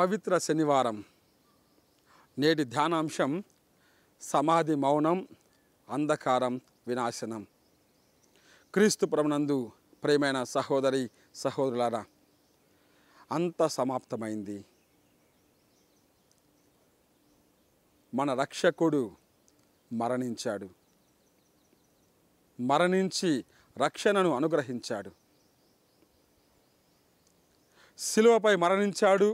పవిత్ర శనివారం నేటి ధ్యానాంశం సమాధి మౌనం అంధకారం వినాశనం క్రీస్తు ప్రమనందు ప్రేమైన సహోదరి సహోదరులారా అంత సమాప్తమైంది మన రక్షకుడు మరణించాడు మరణించి రక్షణను అనుగ్రహించాడు శిలువపై మరణించాడు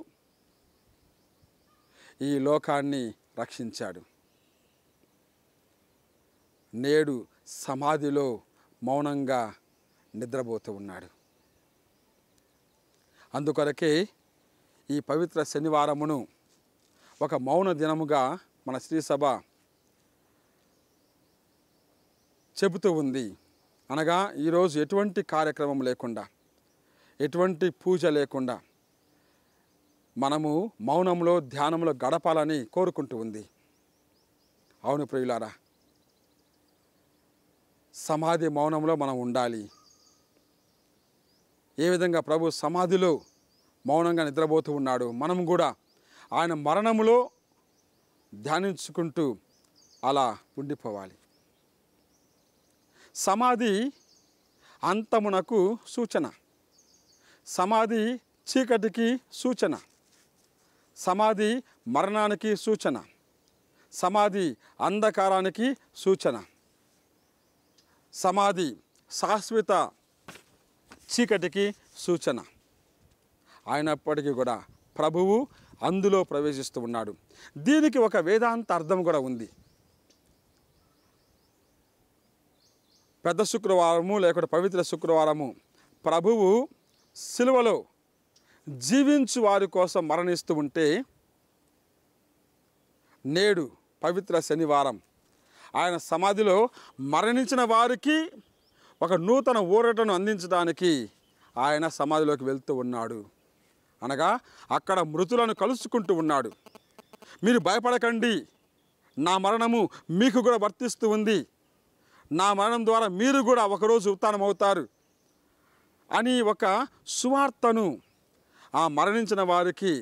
ఈ లోకాన్ని రక్షించాడు నేడు సమాధిలో మౌనంగా నిద్రపోతూ ఉన్నాడు అందుకొరకే ఈ పవిత్ర శనివారమును ఒక మౌన దినముగా మన శ్రీసభ చెబుతూ ఉంది అనగా ఈరోజు ఎటువంటి కార్యక్రమం లేకుండా ఎటువంటి పూజ లేకుండా మనము మౌనంలో ధ్యానంలో గడపాలని కోరుకుంటూ ఉంది అవును ప్రియులారా సమాధి మౌనంలో మనం ఉండాలి ఏ విధంగా ప్రభు సమాధిలో మౌనంగా నిద్రపోతూ ఉన్నాడు మనం కూడా ఆయన మరణములో ధ్యానించుకుంటూ అలా ఉండిపోవాలి సమాధి అంతమునకు సూచన సమాధి చీకటికి సూచన సమాధి మరణానికి సూచన సమాధి అంధకారానికి సూచన సమాధి శాశ్వత చీకటికి సూచన అయినప్పటికీ కూడా ప్రభువు అందులో ప్రవేశిస్తూ ఉన్నాడు దీనికి ఒక వేదాంత అర్థం కూడా ఉంది పెద్ద శుక్రవారము లేకుంటే పవిత్ర శుక్రవారము ప్రభువు సిలువలో జీవించు వారి కోసం మరణిస్తూ ఉంటే నేడు పవిత్ర శనివారం ఆయన సమాధిలో మరణించిన వారికి ఒక నూతన ఊరటను అందించడానికి ఆయన సమాధిలోకి వెళ్తూ ఉన్నాడు అనగా అక్కడ మృతులను కలుసుకుంటూ ఉన్నాడు మీరు భయపడకండి నా మరణము మీకు కూడా వర్తిస్తూ ఉంది నా మరణం ద్వారా మీరు కూడా ఒకరోజు ఉత్తానమవుతారు అని ఒక సువార్తను ఆ మరణించిన వారికి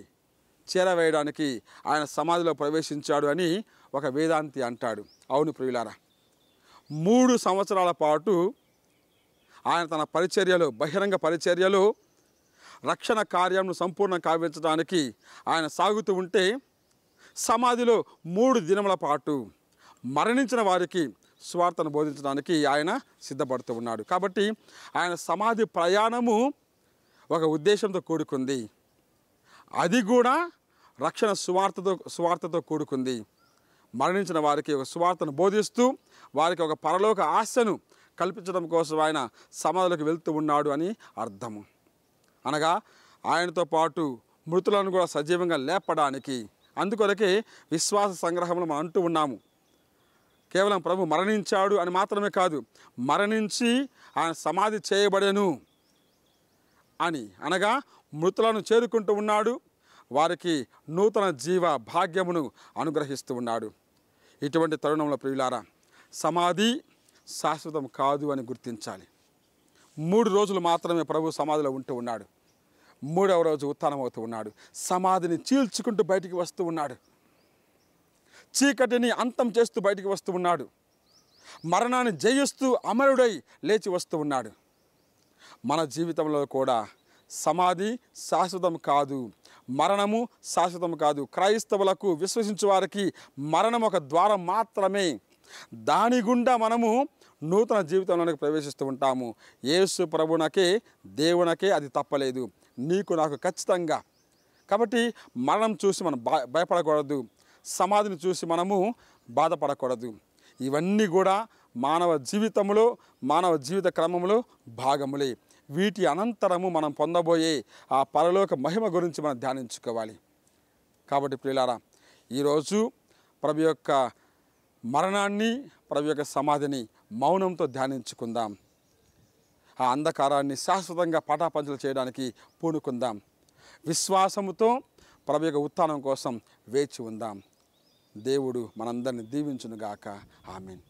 చేరవేయడానికి ఆయన సమాధిలో ప్రవేశించాడు అని ఒక వేదాంతి అంటాడు అవును ప్రియులారా మూడు సంవత్సరాల పాటు ఆయన తన పరిచర్యలు బహిరంగ పరిచర్యలు రక్షణ కార్యం సంపూర్ణ కావించడానికి ఆయన సాగుతూ ఉంటే సమాధిలో మూడు దినముల పాటు మరణించిన వారికి స్వార్థను బోధించడానికి ఆయన సిద్ధపడుతూ ఉన్నాడు కాబట్టి ఆయన సమాధి ప్రయాణము ఒక ఉద్దేశంతో కూడుకుంది అది కూడా రక్షణ సువార్తతో సువార్తతో కూడుకుంది మరణించిన వారికి ఒక సువార్తను బోధిస్తూ వారికి ఒక పరలోక ఆశను కల్పించడం కోసం ఆయన సమాధులకు వెళ్తూ ఉన్నాడు అని అర్థము అనగా ఆయనతో పాటు మృతులను కూడా సజీవంగా లేపడానికి అందుకొరకే విశ్వాస సంగ్రహంలో మనం అంటూ ఉన్నాము కేవలం ప్రభు మరణించాడు అని మాత్రమే కాదు మరణించి ఆయన సమాధి చేయబడేను అని అనగా మృతులను చేరుకుంటూ ఉన్నాడు వారికి నూతన జీవ భాగ్యమును అనుగ్రహిస్తూ ఉన్నాడు ఇటువంటి తరుణంలో ప్రియులారా సమాధి శాశ్వతం కాదు అని గుర్తించాలి మూడు రోజులు మాత్రమే ప్రభు సమాధిలో ఉంటూ ఉన్నాడు మూడవ రోజు ఉత్థానమవుతూ ఉన్నాడు సమాధిని చీల్చుకుంటూ బయటికి వస్తూ ఉన్నాడు చీకటిని అంతం చేస్తూ బయటికి వస్తూ ఉన్నాడు మరణాన్ని జయిస్తూ అమరుడై లేచి వస్తూ ఉన్నాడు మన జీవితంలో కూడా సమాధి శాశ్వతం కాదు మరణము శాశ్వతం కాదు క్రైస్తవులకు విశ్వసించే వారికి మరణం ఒక ద్వారం మాత్రమే దాని గుండా మనము నూతన జీవితంలోనికి ప్రవేశిస్తూ ఉంటాము యేసు ప్రభునకే దేవునకే అది తప్పలేదు నీకు నాకు ఖచ్చితంగా కాబట్టి మరణం చూసి మనం భయపడకూడదు సమాధిని చూసి మనము బాధపడకూడదు ఇవన్నీ కూడా మానవ జీవితంలో మానవ జీవిత క్రమంలో భాగములే వీటి అనంతరము మనం పొందబోయే ఆ పరలోక మహిమ గురించి మనం ధ్యానించుకోవాలి కాబట్టి ప్రియులారా ఈరోజు ప్రభు యొక్క మరణాన్ని ప్రభు యొక్క సమాధిని మౌనంతో ధ్యానించుకుందాం ఆ అంధకారాన్ని శాశ్వతంగా పాఠాపంచలు చేయడానికి పూనుకుందాం విశ్వాసముతో ప్రభు యొక్క ఉత్థానం కోసం వేచి ఉందాం దేవుడు మనందరిని దీవించునుగాక ఆమెన్